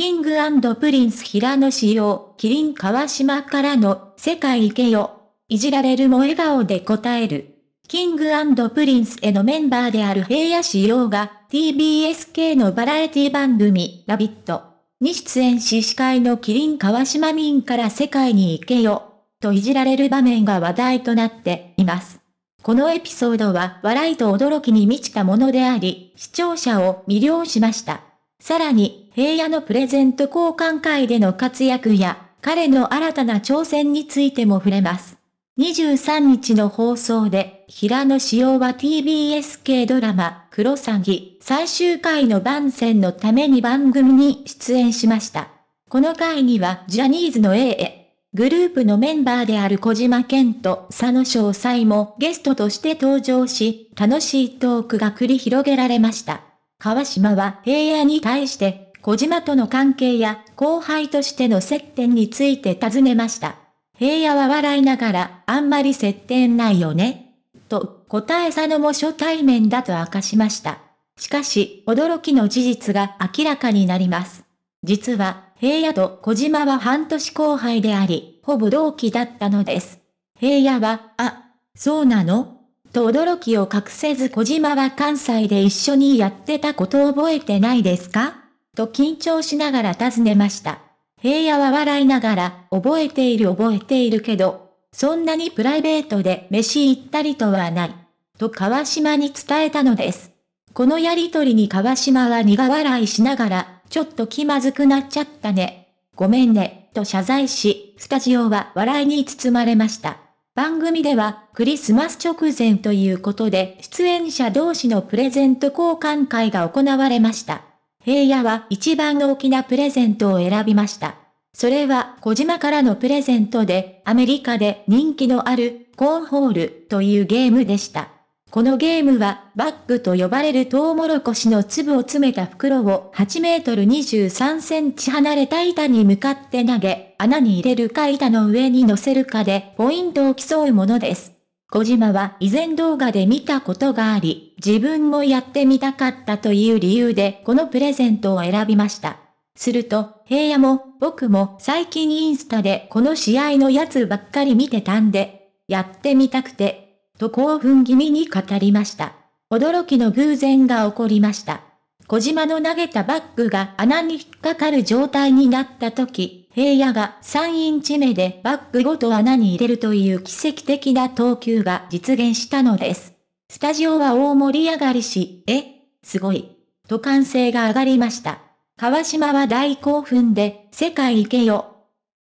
キングプリンス平野紫耀、キリン川島からの、世界行けよ。いじられるも笑顔で答える。キングプリンスへのメンバーである平野紫耀が、TBS 系のバラエティ番組、ラビットに出演し司会のキリン川島民から世界に行けよ、といじられる場面が話題となっています。このエピソードは笑いと驚きに満ちたものであり、視聴者を魅了しました。さらに、平野のプレゼント交換会での活躍や、彼の新たな挑戦についても触れます。23日の放送で、平野紫耀は TBS 系ドラマ、クロサギ、最終回の番宣のために番組に出演しました。この回には、ジャニーズの A へ、グループのメンバーである小島健と佐野詳細もゲストとして登場し、楽しいトークが繰り広げられました。川島は平野に対して、小島との関係や後輩としての接点について尋ねました。平野は笑いながら、あんまり接点ないよね。と、答え佐野も初対面だと明かしました。しかし、驚きの事実が明らかになります。実は、平野と小島は半年後輩であり、ほぼ同期だったのです。平野は、あ、そうなのと驚きを隠せず小島は関西で一緒にやってたこと覚えてないですかと緊張しながら尋ねました。平野は笑いながら、覚えている覚えているけど、そんなにプライベートで飯行ったりとはない。と川島に伝えたのです。このやりとりに川島は苦笑いしながら、ちょっと気まずくなっちゃったね。ごめんね、と謝罪し、スタジオは笑いに包まれました。番組ではクリスマス直前ということで出演者同士のプレゼント交換会が行われました。平野は一番大きなプレゼントを選びました。それは小島からのプレゼントでアメリカで人気のあるコーンホールというゲームでした。このゲームは、バッグと呼ばれるトウモロコシの粒を詰めた袋を8メートル23センチ離れた板に向かって投げ、穴に入れるか板の上に乗せるかでポイントを競うものです。小島は以前動画で見たことがあり、自分もやってみたかったという理由でこのプレゼントを選びました。すると、平野も、僕も最近インスタでこの試合のやつばっかり見てたんで、やってみたくてと興奮気味に語りました。驚きの偶然が起こりました。小島の投げたバッグが穴に引っかかる状態になった時、平野が3インチ目でバッグごと穴に入れるという奇跡的な投球が実現したのです。スタジオは大盛り上がりし、え、すごい。と歓声が上がりました。川島は大興奮で、世界行けよ。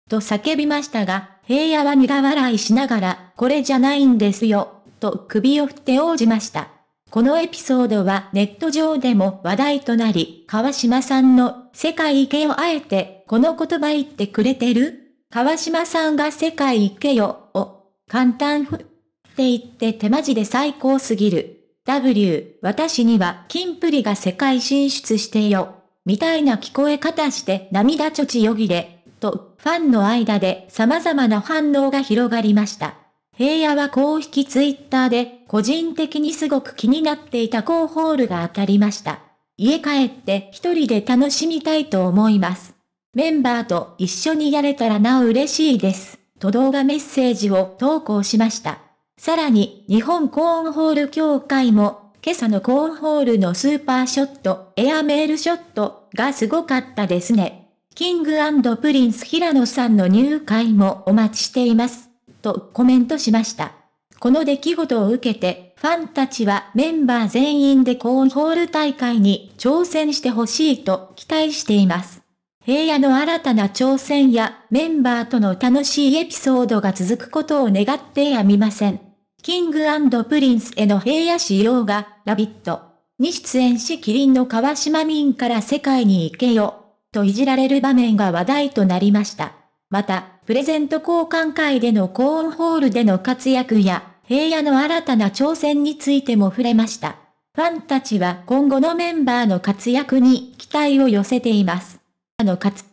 と叫びましたが、平野は苦笑いしながら、これじゃないんですよ、と首を振って応じました。このエピソードはネット上でも話題となり、川島さんの世界行けよあえて、この言葉言ってくれてる川島さんが世界行けよを、簡単ふって言って手マジで最高すぎる。W、私には金プリが世界進出してよ。みたいな聞こえ方して涙ちょちよぎれ、と、ファンの間で様々な反応が広がりました。平野は公式ツイッターで、個人的にすごく気になっていたコーホールが当たりました。家帰って一人で楽しみたいと思います。メンバーと一緒にやれたらなお嬉しいです。と動画メッセージを投稿しました。さらに、日本コーンホール協会も、今朝のコーンホールのスーパーショット、エアメールショットがすごかったですね。キングプリンス平野さんの入会もお待ちしています、とコメントしました。この出来事を受けて、ファンたちはメンバー全員でコーンホール大会に挑戦してほしいと期待しています。平野の新たな挑戦やメンバーとの楽しいエピソードが続くことを願ってやみません。キングプリンスへの平野仕様が、ラビットに出演しキリンの川島民から世界に行けよといじられる場面が話題となりました。また、プレゼント交換会でのコーンホールでの活躍や、平野の新たな挑戦についても触れました。ファンたちは今後のメンバーの活躍に期待を寄せています。あの活